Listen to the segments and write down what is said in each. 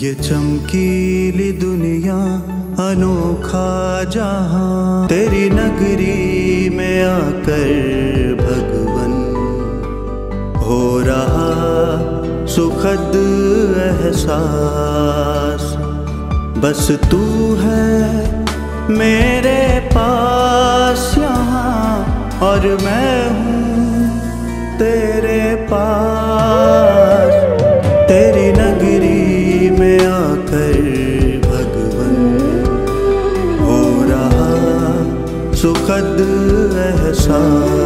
ये चमकीली दुनिया अनोखा जहां तेरी नगरी में आकर भगवन हो रहा सुखद एहसास बस तू है मेरे पास यहाँ और मैं हूँ तेरे पास sun.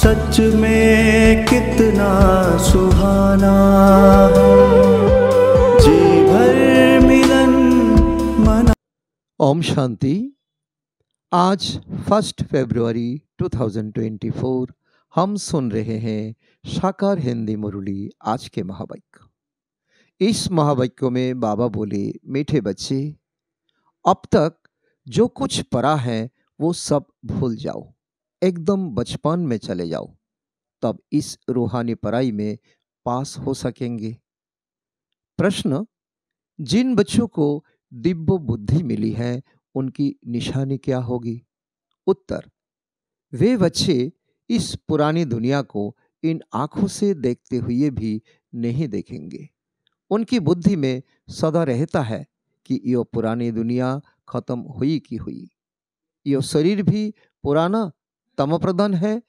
सच में कितना सुहाना जी भर मिलन मना ओम शांति आज फर्स्ट फरवरी 2024 हम सुन रहे हैं साकार हिंदी मुरली आज के महावाक्य इस महावाक्य में बाबा बोले मीठे बच्चे अब तक जो कुछ पढ़ा है वो सब भूल जाओ एकदम बचपन में चले जाओ तब इस रूहानी पढ़ाई में पास हो सकेंगे प्रश्न जिन बच्चों को दिव्य बुद्धि मिली है उनकी निशानी क्या होगी उत्तर वे बच्चे इस पुरानी दुनिया को इन आंखों से देखते हुए भी नहीं देखेंगे उनकी बुद्धि में सदा रहता है कि यो पुरानी दुनिया खत्म हुई की हुई यो शरीर भी पुराना तम प्रधान है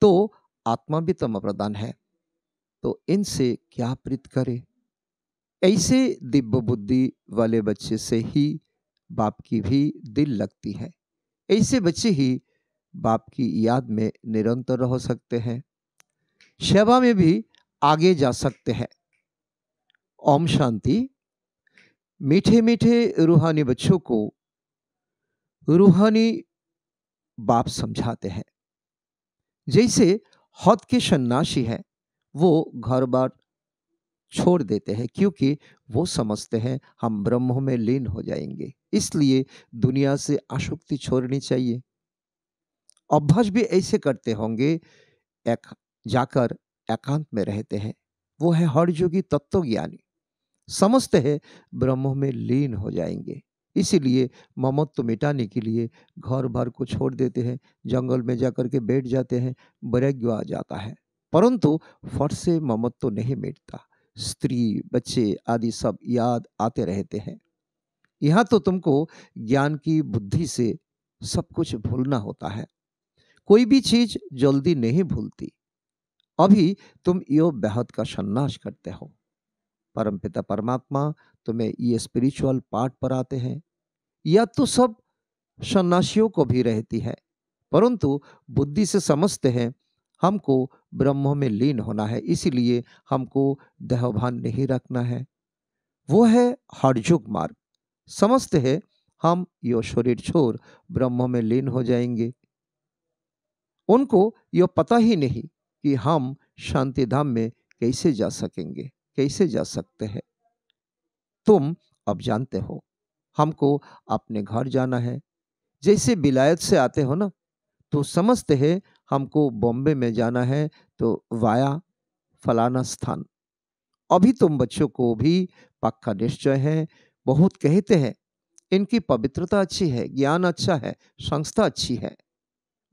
तो आत्मा भी तम प्रधान है तो इनसे क्या प्रीत करे ऐसे दिव्य बुद्धि वाले बच्चे से ही बाप की भी दिल लगती है ऐसे बच्चे ही बाप की याद में निरंतर रह सकते हैं सेवा में भी आगे जा सकते हैं ओम शांति मीठे मीठे रूहानी बच्चों को रूहानी बाप समझाते हैं जैसे हौत के सन्नाशी है वो घर बार छोड़ देते हैं क्योंकि वो समझते हैं हम ब्रह्मों में लीन हो जाएंगे इसलिए दुनिया से आशुक्ति छोड़नी चाहिए अभ्यास भी ऐसे करते होंगे एक जाकर एकांत में रहते हैं वो है हर योगी तत्व ज्ञानी समझते हैं ब्रह्मों में लीन हो जाएंगे इसीलिए ममत्व मिटाने के लिए घर भर को छोड़ देते हैं जंगल में जाकर के बैठ जाते हैं वैराग्य आ जाता है परंतु फट से ममत्व नहीं मिटता स्त्री बच्चे आदि सब याद आते रहते हैं यहाँ तो तुमको ज्ञान की बुद्धि से सब कुछ भूलना होता है कोई भी चीज जल्दी नहीं भूलती अभी तुम यो बेहद का सन्नाश करते हो परमपिता परमात्मा तो मैं ये स्पिरिचुअल पार्ट पर आते हैं या तो सब सन्यासियों को भी रहती है परंतु बुद्धि से समझते हैं हमको ब्रह्म में लीन होना है इसीलिए हमको देहभान नहीं रखना है वो है हरजुग मार्ग समझते हैं हम यो शरीर छोर ब्रह्म में लीन हो जाएंगे उनको यह पता ही नहीं कि हम शांति धाम में कैसे जा सकेंगे कैसे जा सकते हैं तुम अब जानते हो हमको अपने घर जाना है जैसे विलायत से आते हो ना तो समझते हैं हमको बॉम्बे में जाना है तो वाया फलाना स्थान अभी तुम बच्चों को भी पक्का निश्चय है बहुत कहते हैं इनकी पवित्रता अच्छी है ज्ञान अच्छा है संस्था अच्छी है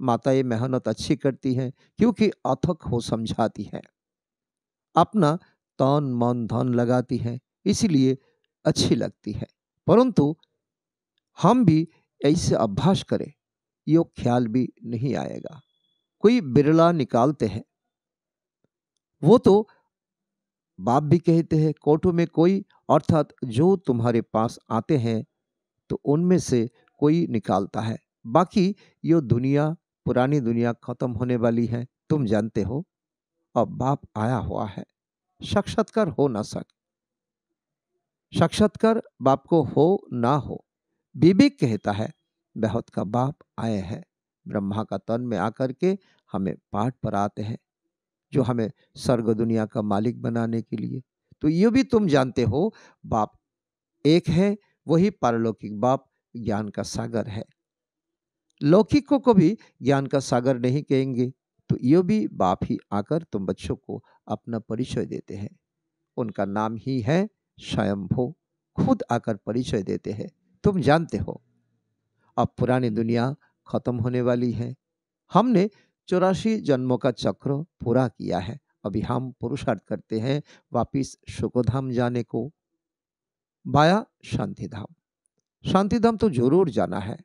माता ये मेहनत अच्छी करती है क्योंकि अथक हो समझाती है अपना तन मन धन लगाती है इसीलिए अच्छी लगती है परंतु हम भी ऐसे अभ्यास करें यो ख्याल भी नहीं आएगा कोई बिरला निकालते हैं वो तो बाप भी कहते हैं कोटों में कोई अर्थात जो तुम्हारे पास आते हैं तो उनमें से कोई निकालता है बाकी यो दुनिया पुरानी दुनिया खत्म होने वाली है तुम जानते हो अब बाप आया हुआ है साक्षात्कार हो ना सक साक्षात्कार बाप को हो ना हो विवेक कहता है बहुत का बाप आए हैं ब्रह्मा का तन में आकर के हमें पाठ पर आते हैं जो हमें स्वर्ग दुनिया का मालिक बनाने के लिए तो ये भी तुम जानते हो बाप एक है वही पारलौकिक बाप ज्ञान का सागर है लौकिक को कभी ज्ञान का सागर नहीं कहेंगे तो ये भी बाप ही आकर तुम बच्चों को अपना परिचय देते हैं उनका नाम ही है स्वयंभू खुद आकर परिचय देते हैं तुम जानते हो अब पुरानी दुनिया खत्म होने वाली है हमने चौरासी जन्मों का चक्र पूरा किया है अभी हम पुरुषार्थ करते हैं वापिस शुक्रधाम जाने को बाया शांतिधाम शांतिधाम तो जरूर जाना है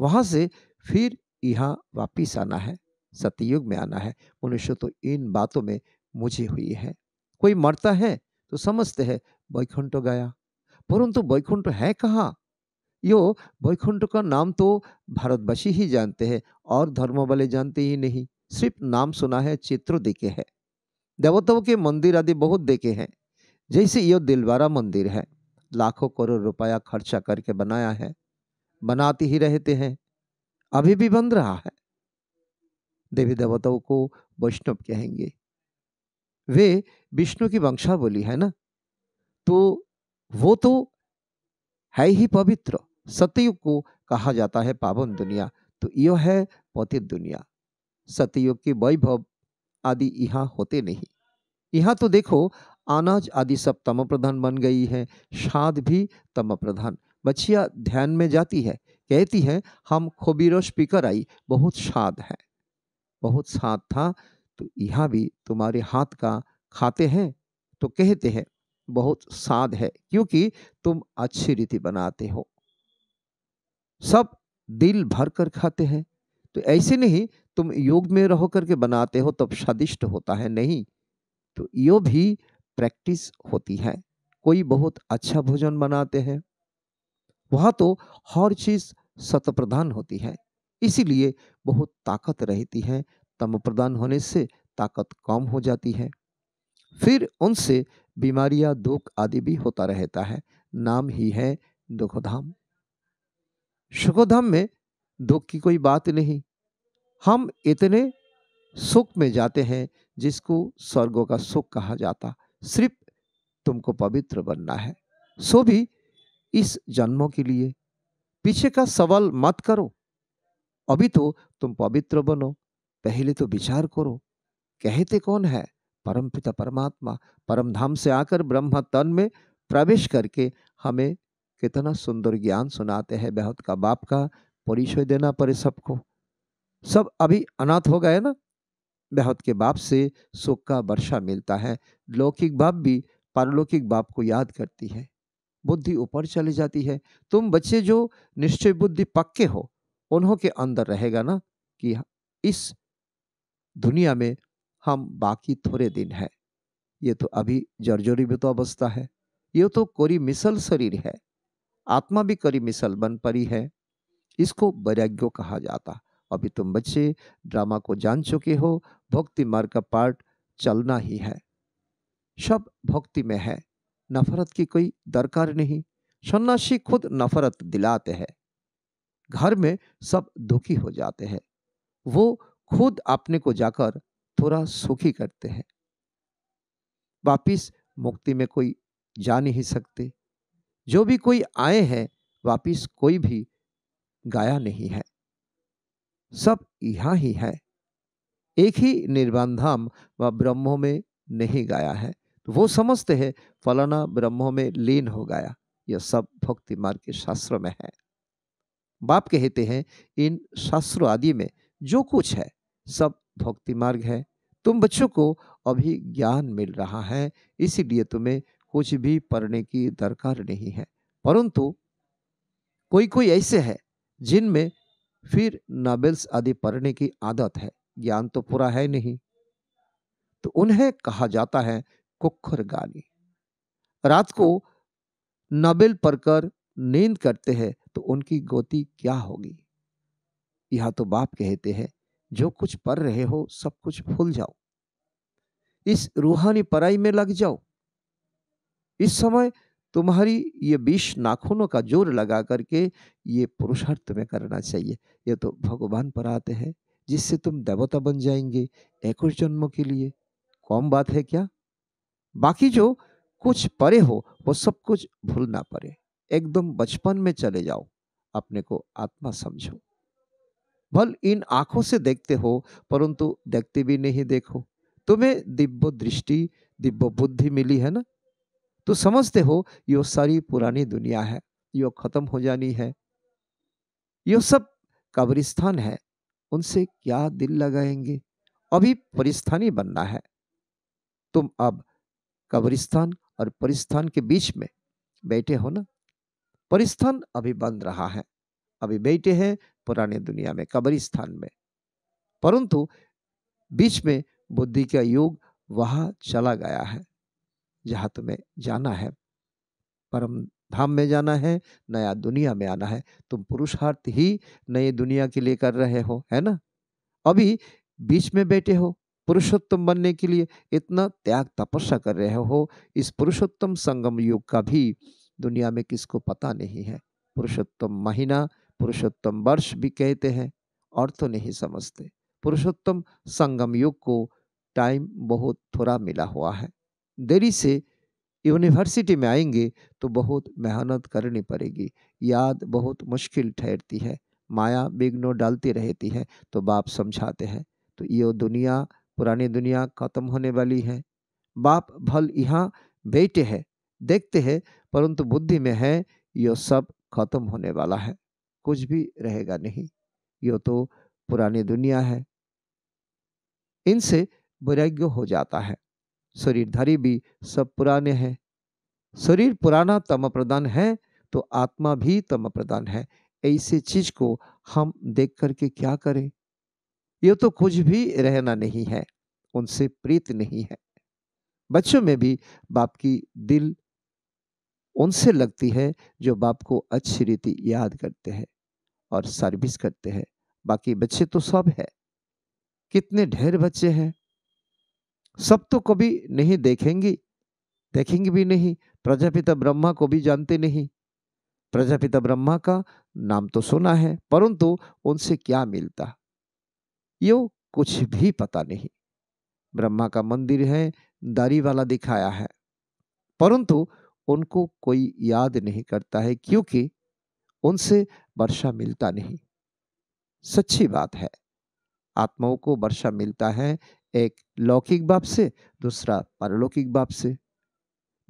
वहां से फिर यहाँ वापिस आना है सतयुग में आना है मनुष्य तो इन बातों में मुझे हुई है कोई मरता है तो समझते हैं वैकुंठ गया परंतु वैकुंठ है कहाँ यो वैकुंठ का नाम तो भारतवासी ही जानते हैं और धर्म वाले जानते ही नहीं सिर्फ नाम सुना है चित्र देखे है देवताओं के मंदिर आदि बहुत देखे हैं जैसे यो दिलवारा मंदिर है लाखों करोड़ रुपया खर्चा करके बनाया है बनाते ही रहते हैं अभी भी बन रहा है देवी देवताओं को वैष्णव कहेंगे वे विष्णु की वंशावली है ना तो वो तो है ही पवित्र सतयुग को कहा जाता है पावन दुनिया तो यह है पतित दुनिया सतयुग के वैभव आदि यहाँ होते नहीं यहाँ तो देखो अनाज आदि सब तम प्रधान बन गई है शाद भी तम प्रधान बच्चिया ध्यान में जाती है कहती है हम खोबीरोश पीकर आई बहुत शाद है बहुत साथ था तो यहाँ भी तुम्हारे हाथ का खाते हैं तो कहते हैं बहुत साध है क्योंकि तुम अच्छी रीति बनाते हो सब दिल भर कर खाते हैं तो ऐसे नहीं तुम योग में रह करके बनाते हो तब स्वादिष्ट होता है नहीं तो यो भी प्रैक्टिस होती है कोई बहुत अच्छा भोजन बनाते हैं वहाँ तो हर चीज़ सतप्रधान होती है इसीलिए बहुत ताकत रहती है तम प्रदान होने से ताकत कम हो जाती है फिर उनसे बीमारियां दुख आदि भी होता रहता है नाम ही है दुखधाम सुखोधाम में दुख की कोई बात नहीं हम इतने सुख में जाते हैं जिसको स्वर्गों का सुख कहा जाता सिर्फ तुमको पवित्र बनना है सो भी इस जन्मों के लिए पीछे का सवाल मत करो अभी तो तुम पवित्र बनो पहले तो विचार करो कहते कौन है परम पिता परमात्मा परम धाम से आकर ब्रह्म तन में प्रवेश करके हमें कितना सुंदर ज्ञान सुनाते हैं बहुत का बाप का परिचय देना पड़े सबको सब अभी अनाथ हो गए ना बेहद के बाप से सुख का वर्षा मिलता है लौकिक बाप भी पारलौकिक बाप को याद करती है बुद्धि ऊपर चली जाती है तुम बच्चे जो निश्चय बुद्धि पक्के हो उन्हों के अंदर रहेगा ना कि इस दुनिया में हम बाकी थोड़े दिन है ये तो अभी जर्जरी भी तो अवस्था है ये तो कोरी मिसल शरीर है आत्मा भी करी मिसल बन पड़ी है इसको वैराग्य कहा जाता अभी तुम बच्चे ड्रामा को जान चुके हो भक्ति मार्ग का पार्ट चलना ही है सब भक्ति में है नफरत की कोई दरकार नहीं सन्नासी खुद नफरत दिलाते हैं घर में सब दुखी हो जाते हैं वो खुद अपने को जाकर थोड़ा सुखी करते हैं वापिस मुक्ति में कोई जा नहीं सकते जो भी कोई आए हैं वापिस कोई भी गाया नहीं है सब यहाँ ही है एक ही निर्वाण धाम व ब्रह्मो में नहीं गाया है तो वो समझते हैं फलाना ब्रह्मो में लीन हो गया यह सब भक्ति मार्ग के शास्त्रों में है बाप कहते हैं इन शास्त्रों आदि में जो कुछ है सब भक्ति मार्ग है तुम बच्चों को अभी ज्ञान मिल रहा है इसीलिए तुम्हें कुछ भी पढ़ने की दरकार नहीं है परंतु कोई कोई ऐसे है जिनमें फिर नावेल्स आदि पढ़ने की आदत है ज्ञान तो पूरा है नहीं तो उन्हें कहा जाता है कुखर गानी रात को नावेल पढ़कर नींद करते हैं तो उनकी गोती क्या होगी यह तो बाप कहते हैं जो कुछ पढ़ रहे हो सब कुछ भूल जाओ इस रूहानी पढ़ाई में लग जाओ इस समय तुम्हारी ये बीस नाखूनों का जोर लगा करके ये पुरुषार्थ में करना चाहिए ये तो भगवान पर आते हैं जिससे तुम देवता बन जाएंगे एक जन्म के लिए कौन बात है क्या बाकी जो कुछ परे हो वो सब कुछ भूलना पड़े एकदम बचपन में चले जाओ अपने को आत्मा समझो भल इन आँखों से देखते हो परंतु देखते भी नहीं देखो तुम्हें दिव्य दृष्टि दिव्य बुद्धि मिली है ना तो समझते हो यो सारी पुरानी दुनिया है यो खत्म हो जानी है यो सब कब्रिस्तान है उनसे क्या दिल लगाएंगे अभी परिस्थानी बनना है तुम अब कब्रिस्तान और परिस्थान के बीच में बैठे हो ना परिस्थान अभी बन रहा है अभी बैठे हैं पुराने दुनिया में कब्रिस्तान में परंतु बीच में बुद्धि का योग वहां चला गया है जहां तुम्हें जाना है परम धाम में जाना है नया दुनिया में आना है तुम पुरुषार्थ ही नए दुनिया के लिए कर रहे हो है ना अभी बीच में बैठे हो पुरुषोत्तम बनने के लिए इतना त्याग तपस्या कर रहे हो इस पुरुषोत्तम संगम युग का भी दुनिया में किसको पता नहीं है पुरुषोत्तम महीना पुरुषोत्तम वर्ष भी कहते हैं और तो नहीं समझते पुरुषोत्तम संगम युग को टाइम बहुत थोड़ा मिला हुआ है देरी से यूनिवर्सिटी में आएंगे तो बहुत मेहनत करनी पड़ेगी याद बहुत मुश्किल ठहरती है माया बिघ्नो डालती रहती है तो बाप समझाते हैं तो ये दुनिया पुरानी दुनिया खत्म होने वाली है बाप भल यहाँ बैठे है देखते हैं परंतु बुद्धि में है यो सब खत्म होने वाला है कुछ भी रहेगा नहीं यो तो पुरानी दुनिया है इनसे वैराग्य हो जाता है शरीरधारी भी सब पुराने हैं शरीर पुराना तम प्रदान है तो आत्मा भी तम प्रदान है ऐसे चीज को हम देख करके क्या करें ये तो कुछ भी रहना नहीं है उनसे प्रीत नहीं है बच्चों में भी बाप की दिल उनसे लगती है जो बाप को अच्छी रीति याद करते हैं और सर्विस करते हैं बाकी बच्चे तो सब है कितने ढेर बच्चे हैं सब तो कभी नहीं देखेंगी देखेंगे भी नहीं प्रजापिता ब्रह्मा को भी जानते नहीं प्रजापिता ब्रह्मा का नाम तो सुना है परंतु उनसे क्या मिलता यो कुछ भी पता नहीं ब्रह्मा का मंदिर है दारी वाला दिखाया है परंतु उनको कोई याद नहीं करता है क्योंकि उनसे वर्षा मिलता नहीं सच्ची बात है आत्माओं को वर्षा मिलता है एक लौकिक बाप से दूसरा परलौकिक बाप से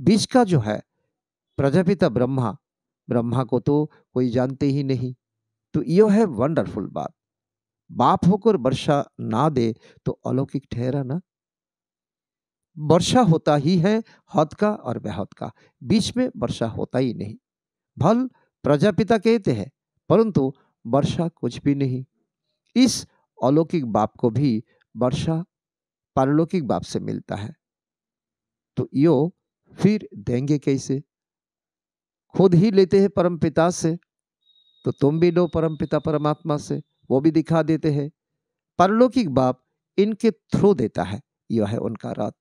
बीच का जो है प्रजापिता ब्रह्मा ब्रह्मा को तो कोई जानते ही नहीं तो यह है वंडरफुल बात बाप होकर वर्षा ना दे तो अलौकिक ठहरा ना वर्षा होता ही है हद का और बेहद का बीच में वर्षा होता ही नहीं भल प्रजापिता कहते हैं परंतु वर्षा कुछ भी नहीं इस अलौकिक बाप को भी वर्षा पारलौकिक बाप से मिलता है तो यो फिर देंगे कैसे खुद ही लेते हैं परम पिता से तो तुम भी लो परम पिता परमात्मा से वो भी दिखा देते हैं परलौकिक बाप इनके थ्रू देता है यह है उनका रथ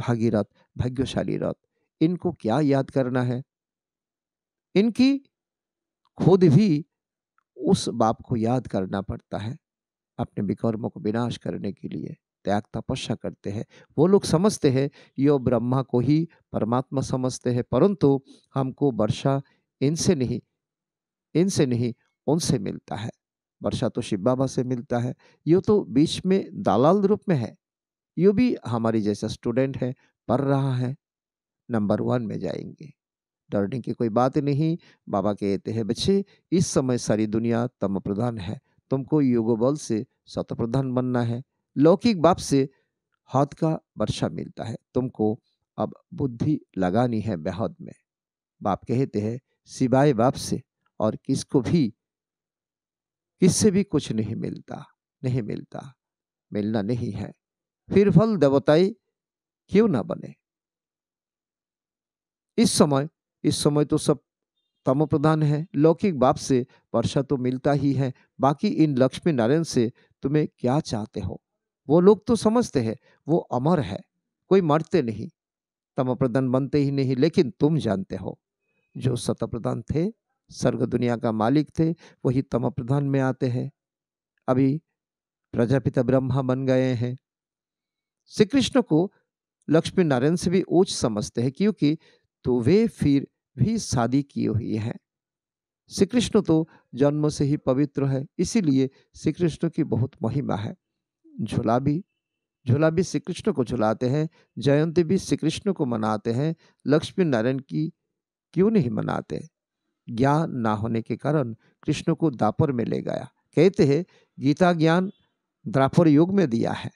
भागीरथ भाग्यशाली रथ इनको क्या याद करना है इनकी खुद भी उस बाप को याद करना पड़ता है अपने विकर्मों को विनाश करने के लिए त्याग तपस्या करते हैं वो लोग समझते हैं यो ब्रह्मा को ही परमात्मा समझते हैं परंतु हमको वर्षा इनसे नहीं इनसे नहीं उनसे मिलता है वर्षा तो शिव बाबा से मिलता है यो तो बीच में दलाल रूप में है यो भी हमारी जैसा स्टूडेंट है पढ़ रहा है नंबर वन में जाएंगे डरने की कोई बात नहीं बाबा कहते हैं बच्चे इस समय सारी दुनिया तम प्रधान है तुमको योग बल से सत प्रधान बनना है लौकिक बाप से हाथ का वर्षा मिलता है तुमको अब बुद्धि लगानी है बेहद में बाप कहते हैं सिवाय बाप से और किसको भी किससे भी कुछ नहीं मिलता नहीं मिलता मिलना नहीं है फिर फल देवताई क्यों ना बने इस समय इस समय तो सब तम प्रधान है लौकिक बाप से वर्षा तो मिलता ही है बाकी इन लक्ष्मी नारायण से तुम्हें क्या चाहते हो वो लोग तो समझते हैं वो अमर है कोई मरते नहीं तम प्रधान बनते ही नहीं लेकिन तुम जानते हो जो सत प्रधान थे स्वर्ग दुनिया का मालिक थे वही तम प्रधान में आते हैं अभी प्रजापिता ब्रह्मा बन गए हैं श्री कृष्ण को लक्ष्मी नारायण से भी ऊंच समझते हैं क्योंकि तो वे फिर भी शादी की हुई है श्री कृष्ण तो जन्म से ही पवित्र है इसीलिए श्री कृष्ण की बहुत महिमा है झूला भी झूला भी श्री कृष्ण को झुलाते हैं जयंती भी श्री कृष्ण को मनाते हैं लक्ष्मी नारायण की क्यों नहीं मनाते ज्ञान ना होने के कारण कृष्ण को दापर में ले गया कहते हैं गीता ज्ञान द्रापर युग में दिया है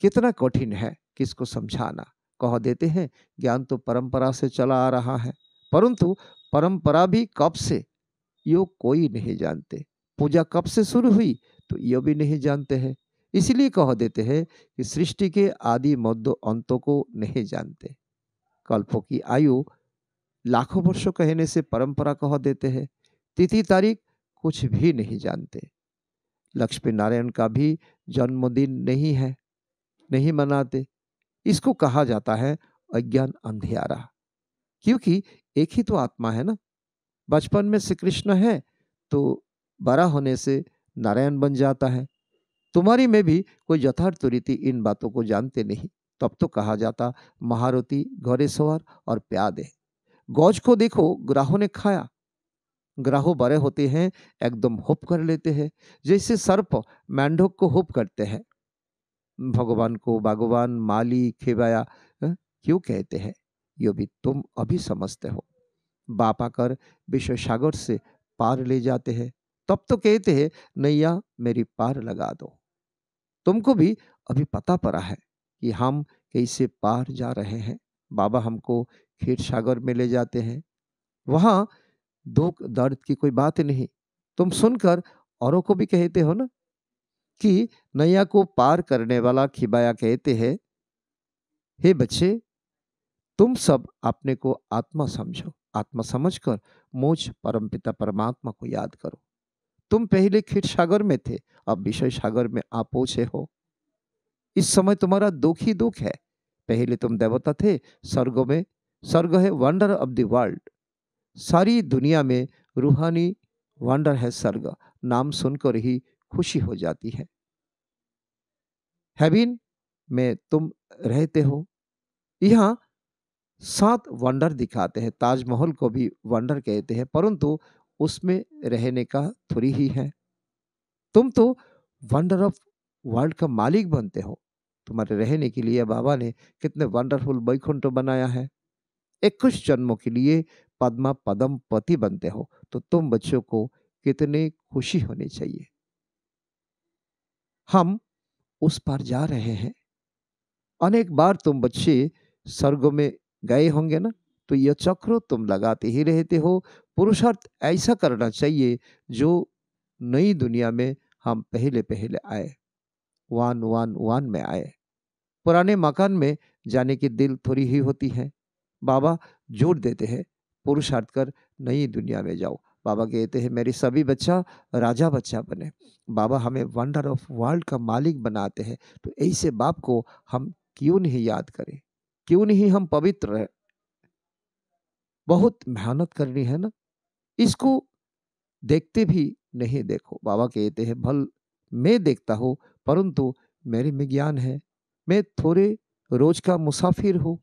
कितना कठिन है किसको समझाना कह देते हैं ज्ञान तो परंपरा से चला आ रहा है परंतु परंपरा भी कब से यो कोई नहीं जानते पूजा कब से शुरू हुई तो यो भी नहीं जानते हैं इसलिए कह देते हैं कि सृष्टि के आदि मध्य अंतों को नहीं जानते कल्पों की आयु लाखों वर्षों कहने से परंपरा कह देते हैं तिथि तारीख कुछ भी नहीं जानते लक्ष्मी नारायण का भी जन्मदिन नहीं है नहीं मनाते इसको कहा जाता है अज्ञान अंधियारा क्योंकि एक ही तो आत्मा है ना बचपन में श्री कृष्ण है तो बड़ा होने से नारायण बन जाता है तुम्हारी में भी कोई यथार्थ रीति इन बातों को जानते नहीं तब तो कहा जाता महारुति घोरेश्वर और प्यादे गौज को देखो ग्राहों ने खाया ग्राहो बड़े होते हैं एकदम हुप कर लेते हैं जैसे सर्प मैंढोक को हुप करते हैं भगवान को भगवान माली खेवाया क्यों कहते हैं ये भी तुम अभी समझते हो बाप आकर विश्व सागर से पार ले जाते हैं तब तो कहते हैं नैया मेरी पार लगा दो तुमको भी अभी पता पड़ा है कि हम कैसे पार जा रहे हैं बाबा हमको खीर सागर में ले जाते हैं वहाँ दुख दर्द की कोई बात नहीं तुम सुनकर औरों को भी कहते हो ना कि नैया को पार करने वाला खिबाया कहते हैं हे बच्चे तुम सब अपने को आत्मा समझो आत्मा समझकर मोच परमपिता परमात्मा को याद करो तुम पहले खीर सागर में थे अब विषय सागर में आप पहुंचे हो इस समय तुम्हारा दुख ही दुख है पहले तुम देवता थे स्वर्ग में स्वर्ग है वंडर ऑफ द वर्ल्ड सारी दुनिया में रूहानी वंडर है स्वर्ग नाम सुनकर ही खुशी हो जाती है हेबिन में तुम रहते हो यहाँ सात वंडर दिखाते हैं ताजमहल को भी वंडर कहते हैं परंतु उसमें रहने का थोड़ी ही है तुम तो वंडर ऑफ वर्ल्ड का मालिक बनते हो तुम्हारे रहने के लिए बाबा ने कितने वंडरफुल बैकुंठ बनाया है एक कुछ जन्मों के लिए पद्मा पद्म पति बनते हो तो तुम बच्चों को कितने खुशी होनी चाहिए हम उस पार जा रहे हैं अनेक बार तुम बच्चे स्वर्ग में गए होंगे ना तो यह चक्र तुम लगाते ही रहते हो पुरुषार्थ ऐसा करना चाहिए जो नई दुनिया में हम पहले पहले आए वन वन वन में आए पुराने मकान में जाने की दिल थोड़ी ही होती है बाबा जोर देते हैं पुरुषार्थ कर नई दुनिया में जाओ बाबा कहते हैं मेरी सभी बच्चा राजा बच्चा बने बाबा हमें वंडर ऑफ वर्ल्ड का मालिक बनाते हैं तो ऐसे बाप को हम क्यों नहीं याद करें क्यों नहीं हम पवित्र हैं बहुत मेहनत करनी है ना इसको देखते भी नहीं देखो बाबा कहते हैं भल मैं देखता हूँ परंतु मेरे में ज्ञान है मैं थोड़े रोज का मुसाफिर हूँ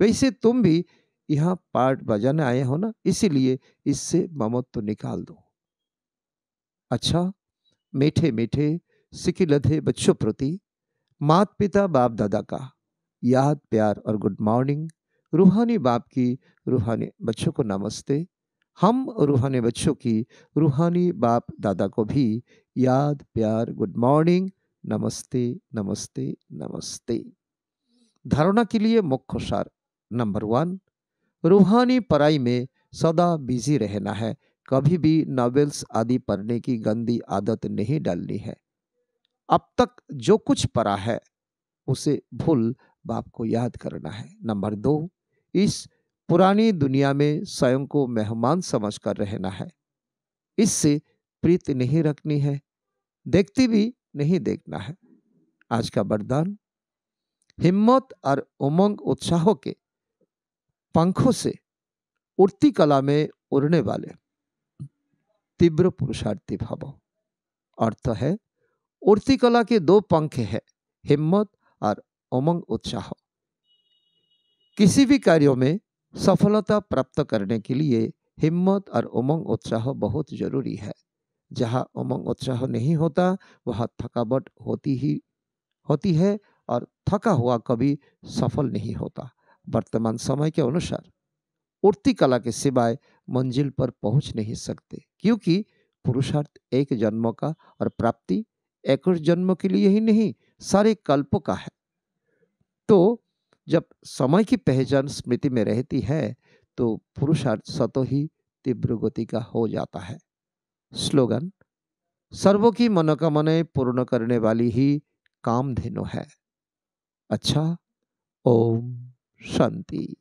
वैसे तुम भी यहाँ पार्ट बजाने आए हो ना इसीलिए इससे ममत तो निकाल दो अच्छा मीठे मीठे सिकी लधे बच्चों प्रति मात पिता बाप दादा का याद प्यार और गुड मॉर्निंग रूहानी बाप की रूहानी बच्चों को नमस्ते हम रूहानी बच्चों की रूहानी बाप दादा को भी याद प्यार गुड मॉर्निंग नमस्ते नमस्ते नमस्ते धारणा के लिए मुख्य सार नंबर वन रूहानी पढ़ाई में सदा बिजी रहना है कभी भी नॉवेल्स आदि पढ़ने की गंदी आदत नहीं डालनी है अब तक जो कुछ पढ़ा है उसे भूल बाप को याद करना है नंबर दो इस पुरानी दुनिया में स्वयं को मेहमान समझकर रहना है इससे प्रीत नहीं रखनी है देखती भी नहीं देखना है आज का वरदान हिम्मत और उमंग उत्साह के पंखों से उड़ती कला में उड़ने वाले तीव्र पुरुषार्थी भाव अर्थ है उड़ती कला के दो पंख हैं हिम्मत और उमंग उत्साह किसी भी कार्यों में सफलता प्राप्त करने के लिए हिम्मत और उमंग उत्साह बहुत जरूरी है जहाँ उमंग उत्साह नहीं होता वहाँ थकावट होती ही होती है और थका हुआ कभी सफल नहीं होता वर्तमान समय के अनुसार उड़ती कला के सिवाय मंजिल पर पहुंच नहीं सकते क्योंकि पुरुषार्थ एक जन्म का और प्राप्ति एक जन्म के लिए ही नहीं सारे कल्प का है तो जब समय की पहचान स्मृति में रहती है तो पुरुषार्थ सतो ही तीव्र गति का हो जाता है स्लोगन सर्वों की मनोकामनाएं पूर्ण करने वाली ही कामधेनु है अच्छा ओम 上帝。